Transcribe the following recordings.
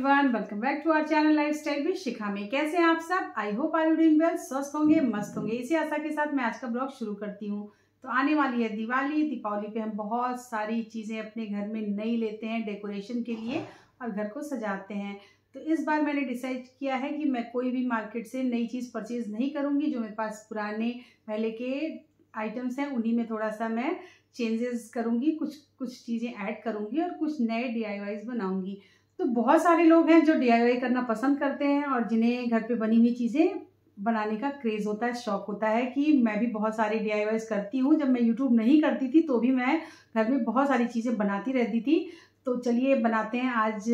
everyone welcome back to our channel lifestyle भी शिखा में कैसे हैं आप सब I hope are you doing well स्वस्थ होंगे मस्त होंगे इसी आशा के साथ मैं आज का ब्लॉग शुरू करती हूं तो आने वाली है दिवाली दीपावली पे हम बहुत सारी चीज़ें अपने घर में नई लेते हैं डेकोरेशन के लिए और घर को सजाते हैं तो इस बार मैंने डिसाइड किया है कि मैं कोई भी मार्केट से नई चीज़ परचेज़ नहीं करूँगी जो मेरे पास पुराने पहले के आइटम्स हैं उन्हीं में थोड़ा सा मैं चेंजेस करूँगी कुछ कुछ चीज़ें ऐड करूँगी और कुछ नए डी बनाऊँगी तो बहुत सारे लोग हैं जो डी करना पसंद करते हैं और जिन्हें घर पे बनी हुई चीज़ें बनाने का क्रेज़ होता है शौक होता है कि मैं भी बहुत सारे डी करती हूँ जब मैं यूट्यूब नहीं करती थी तो भी मैं घर में बहुत सारी चीज़ें बनाती रहती थी तो चलिए बनाते हैं आज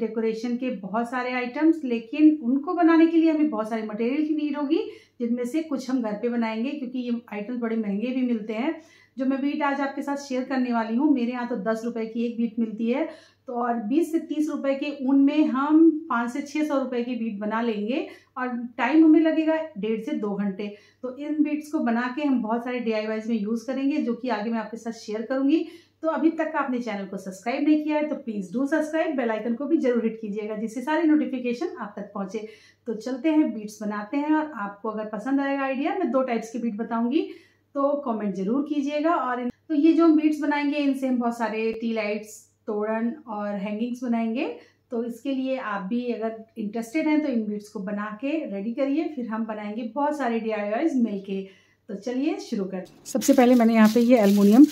डेकोरेशन के बहुत सारे आइटम्स लेकिन उनको बनाने के लिए हमें बहुत सारे मटेरियल की नीड होगी जिनमें से कुछ हम घर पे बनाएंगे क्योंकि ये आइटम्स बड़े महंगे भी मिलते हैं जो मैं बीट आज आपके साथ शेयर करने वाली हूँ मेरे यहाँ तो दस रुपए की एक बीट मिलती है तो और बीस से तीस रुपए के ऊन में हम पाँच से छः सौ रुपये की बीट बना लेंगे और टाइम हमें लगेगा डेढ़ से दो घंटे तो इन बीट्स को बना के हम बहुत सारे डी में यूज़ करेंगे जो कि आगे मैं आपके साथ शेयर करूँगी तो अभी तक आपने चैनल को सब्सक्राइब नहीं किया है तो please do subscribe bell icon को भी जरूर हिट कीजिएगा जिससे सारे नोटिफिकेशन आप तक पहुँचे तो चलते हैं बीट्स बनाते हैं और आपको अगर पसंद आएगा आइडिया मैं दो टाइप्स की बीट बताऊँगी तो कमेंट जरूर कीजिएगा और तो ये जो हम बीट्स बनाएंगे इनसे हम बहुत सारे टी लाइट्स तोड़न और हैंगिंग्स बनाएंगे तो इसके लिए आप भी अगर इंटरेस्टेड हैं तो इन बीट्स को बना के रेडी करिए फिर हम बनाएंगे बहुत सारे डी आई मिल के तो चलिए शुरू कर सबसे पहले मैंने यहाँ पे ये एलमिनियम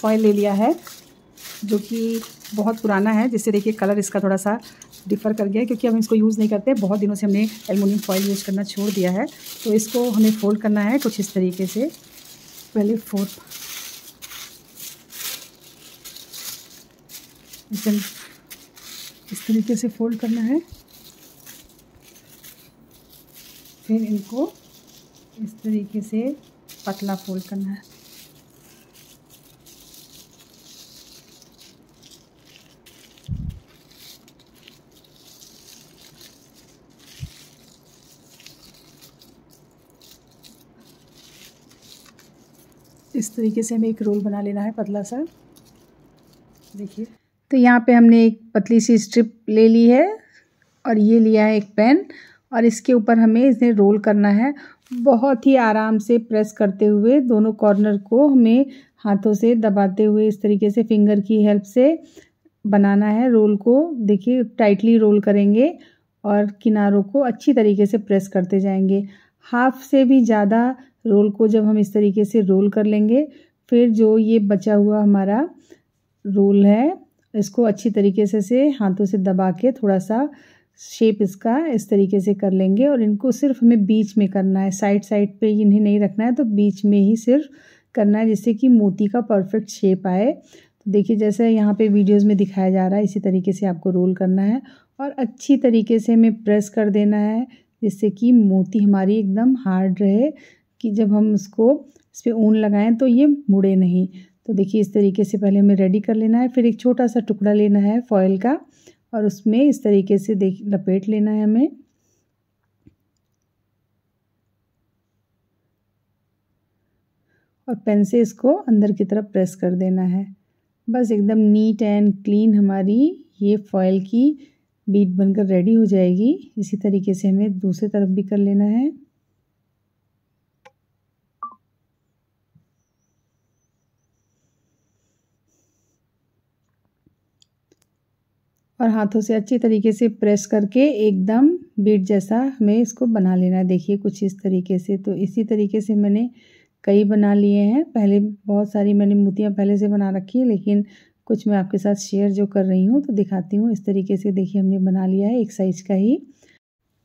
फॉयल ले लिया है जो कि बहुत पुराना है जिससे देखिए कलर इसका थोड़ा सा डिफ़र कर गया है क्योंकि हम इसको यूज़ नहीं करते बहुत दिनों से हमने एलमोनियम फॉयल यूज़ करना छोड़ दिया है तो इसको हमें फोल्ड करना है कुछ इस तरीके से पहले फोर्थ इस तरीके से फोल्ड करना है फिर इनको इस तरीके से पतला फोल्ड करना है इस तरीके से हमें एक रोल बना लेना है पतला सा देखिए तो यहाँ पे हमने एक पतली सी स्ट्रिप ले ली है और ये लिया है एक पेन और इसके ऊपर हमें इसे रोल करना है बहुत ही आराम से प्रेस करते हुए दोनों कॉर्नर को हमें हाथों से दबाते हुए इस तरीके से फिंगर की हेल्प से बनाना है रोल को देखिए टाइटली रोल करेंगे और किनारों को अच्छी तरीके से प्रेस करते जाएंगे हाफ से भी ज़्यादा रोल को जब हम इस तरीके से रोल कर लेंगे फिर जो ये बचा हुआ हमारा रोल है इसको अच्छी तरीके से से हाथों से दबा के थोड़ा सा शेप इसका इस तरीके से कर लेंगे और इनको सिर्फ हमें बीच में करना है साइड साइड पे इन्हें नहीं रखना है तो बीच में ही सिर्फ करना है जिससे कि मोती का परफेक्ट शेप आए तो देखिए जैसे यहाँ पे वीडियोस में दिखाया जा रहा है इसी तरीके से आपको रोल करना है और अच्छी तरीके से हमें प्रेस कर देना है जिससे कि मोती हमारी एकदम हार्ड रहे कि जब हम उसको इस पर ऊन लगाएं तो ये मुड़े नहीं तो देखिए इस तरीके से पहले हमें रेडी कर लेना है फिर एक छोटा सा टुकड़ा लेना है फॉयल का और उसमें इस तरीके से देख लपेट लेना है हमें और पेन से इसको अंदर की तरफ प्रेस कर देना है बस एकदम नीट एंड क्लीन हमारी ये फॉयल की बीट बनकर रेडी हो जाएगी इसी तरीके से हमें दूसरी तरफ भी कर लेना है और हाथों से अच्छी तरीके से प्रेस करके एकदम बीट जैसा हमें इसको बना लेना है देखिए कुछ इस तरीके से तो इसी तरीके से मैंने कई बना लिए हैं पहले बहुत सारी मैंने मूतियाँ पहले से बना रखी है लेकिन कुछ मैं आपके साथ शेयर जो कर रही हूँ तो दिखाती हूँ इस तरीके से देखिए हमने बना लिया है एक साइज़ का ही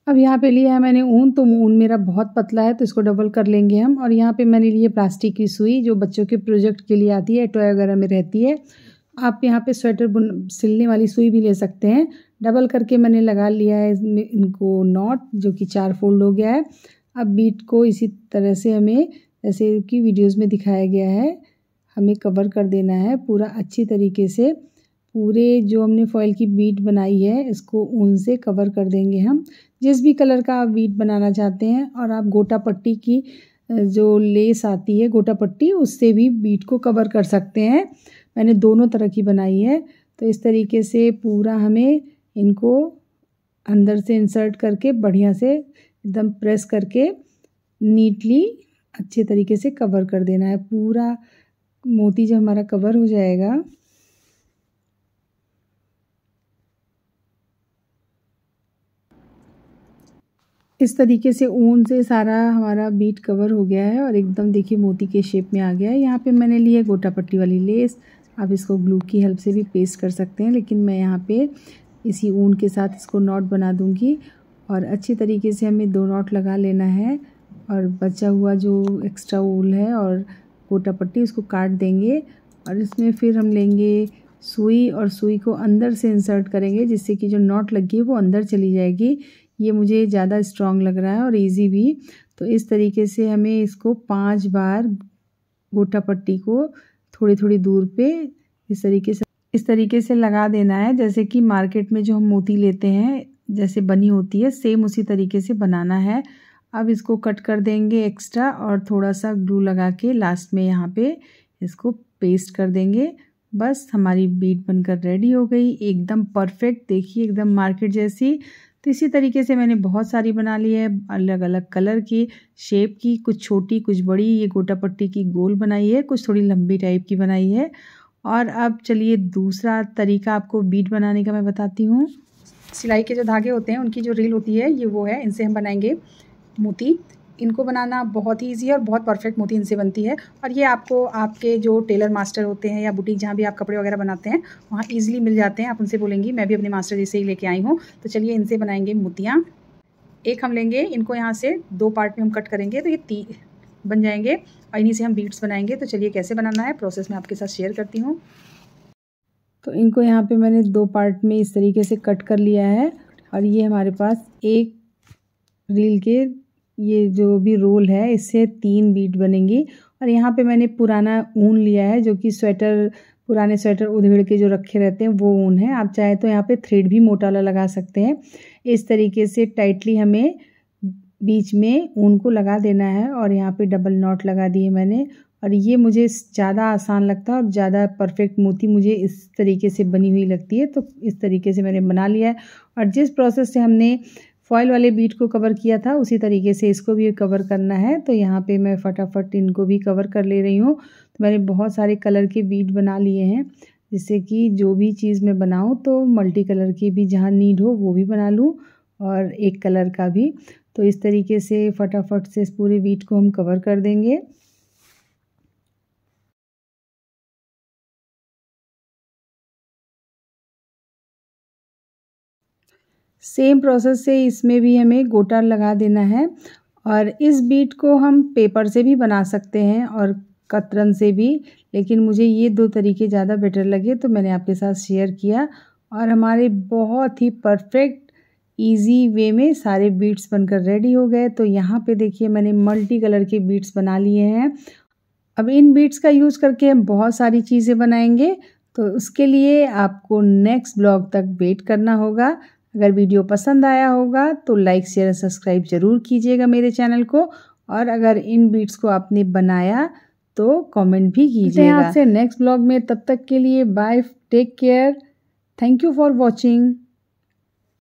अब यहाँ पे लिया है मैंने ऊन तो ऊन मेरा बहुत पतला है तो इसको डबल कर लेंगे हम और यहाँ पे मैंने लिए प्लास्टिक की सुई जो बच्चों के प्रोजेक्ट के लिए आती है टॉय वगैरह में रहती है आप यहाँ पे स्वेटर बुन सिलने वाली सुई भी ले सकते हैं डबल करके मैंने लगा लिया है इनको नॉट जो कि चार फोल्ड हो गया है अब बीट को इसी तरह से हमें जैसे कि वीडियोस में दिखाया गया है हमें कवर कर देना है पूरा अच्छी तरीके से पूरे जो हमने फॉइल की बीट बनाई है इसको ऊन से कवर कर देंगे हम जिस भी कलर का आप बीट बनाना चाहते हैं और आप गोटा पट्टी की जो लेस आती है गोटा पट्टी उससे भी बीट को कवर कर सकते हैं मैंने दोनों तरह की बनाई है तो इस तरीके से पूरा हमें इनको अंदर से इंसर्ट करके बढ़िया से एकदम प्रेस करके नीटली अच्छे तरीके से कवर कर देना है पूरा मोती जब हमारा कवर हो जाएगा इस तरीके से ऊन से सारा हमारा बीट कवर हो गया है और एकदम देखिए मोती के शेप में आ गया है यहाँ पे मैंने लिया गोटा पट्टी वाली लेस आप इसको ग्लू की हेल्प से भी पेस्ट कर सकते हैं लेकिन मैं यहाँ पे इसी ऊन के साथ इसको नॉट बना दूँगी और अच्छे तरीके से हमें दो नॉट लगा लेना है और बचा हुआ जो एक्स्ट्रा ऊल है और गोटा पट्टी उसको काट देंगे और इसमें फिर हम लेंगे सुई और सुई को अंदर से इंसर्ट करेंगे जिससे कि जो नॉट लगी है वो अंदर चली जाएगी ये मुझे ज़्यादा स्ट्रॉन्ग लग रहा है और इजी भी तो इस तरीके से हमें इसको पांच बार गोटा पट्टी को थोड़ी थोड़ी दूर पे इस तरीके से इस तरीके से लगा देना है जैसे कि मार्केट में जो हम मोती लेते हैं जैसे बनी होती है सेम उसी तरीके से बनाना है अब इसको कट कर देंगे एक्स्ट्रा और थोड़ा सा ग्लू लगा के लास्ट में यहाँ पे इसको पेस्ट कर देंगे बस हमारी बीट बनकर रेडी हो गई एकदम परफेक्ट देखिए एकदम मार्केट जैसी तो इसी तरीके से मैंने बहुत सारी बना ली है अलग अलग कलर की शेप की कुछ छोटी कुछ बड़ी ये गोटा पट्टी की गोल बनाई है कुछ थोड़ी लंबी टाइप की बनाई है और अब चलिए दूसरा तरीका आपको बीट बनाने का मैं बताती हूँ सिलाई के जो धागे होते हैं उनकी जो रील होती है ये वो है इनसे हम बनाएंगे मोती इनको बनाना बहुत ही ईजी है और बहुत परफेक्ट मोती इनसे बनती है और ये आपको आपके जो टेलर मास्टर होते हैं या बुटीक जहाँ भी आप कपड़े वगैरह बनाते हैं वहाँ ईजिली मिल जाते हैं आप उनसे बोलेंगी मैं भी अपने मास्टर जी से ही लेके आई हूँ तो चलिए इनसे बनाएंगे मोतियाँ एक हम लेंगे इनको यहाँ से दो पार्ट में हम कट करेंगे तो ये ती बन जाएंगे और इन्हीं से हम बीट्स बनाएंगे तो चलिए कैसे बनाना है प्रोसेस मैं आपके साथ शेयर करती हूँ तो इनको यहाँ पे मैंने दो पार्ट में इस तरीके से कट कर लिया है और ये हमारे पास एक रील के ये जो भी रोल है इससे तीन बीट बनेंगी और यहाँ पे मैंने पुराना ऊन लिया है जो कि स्वेटर पुराने स्वेटर उधेड़ के जो रखे रहते हैं वो ऊन है आप चाहे तो यहाँ पे थ्रेड भी मोटा वाला लगा सकते हैं इस तरीके से टाइटली हमें बीच में ऊन को लगा देना है और यहाँ पे डबल नॉट लगा दिए मैंने और ये मुझे ज़्यादा आसान लगता है और ज़्यादा परफेक्ट मोती मुझे इस तरीके से बनी हुई लगती है तो इस तरीके से मैंने बना लिया है और जिस प्रोसेस से हमने फॉयल वाले बीट को कवर किया था उसी तरीके से इसको भी कवर करना है तो यहाँ पे मैं फटाफट इनको भी कवर कर ले रही हूँ तो मैंने बहुत सारे कलर के बीट बना लिए हैं जिससे कि जो भी चीज़ मैं बनाऊँ तो मल्टी कलर की भी जहाँ नीड हो वो भी बना लूँ और एक कलर का भी तो इस तरीके से फटाफट से इस पूरे बीट को हम कवर कर देंगे सेम प्रोसेस से इसमें भी हमें गोटा लगा देना है और इस बीट को हम पेपर से भी बना सकते हैं और कतरन से भी लेकिन मुझे ये दो तरीके ज़्यादा बेटर लगे तो मैंने आपके साथ शेयर किया और हमारे बहुत ही परफेक्ट ईजी वे में सारे बीट्स बनकर रेडी हो गए तो यहाँ पे देखिए मैंने मल्टी कलर के बीट्स बना लिए हैं अब इन बीट्स का यूज़ करके हम बहुत सारी चीज़ें बनाएंगे तो उसके लिए आपको नेक्स्ट ब्लॉग तक वेट करना होगा अगर वीडियो पसंद आया होगा तो लाइक शेयर सब्सक्राइब ज़रूर कीजिएगा मेरे चैनल को और अगर इन बीट्स को आपने बनाया तो कमेंट भी कीजिएगा आपसे नेक्स्ट ब्लॉग में तब तक के लिए bye take care thank you for watching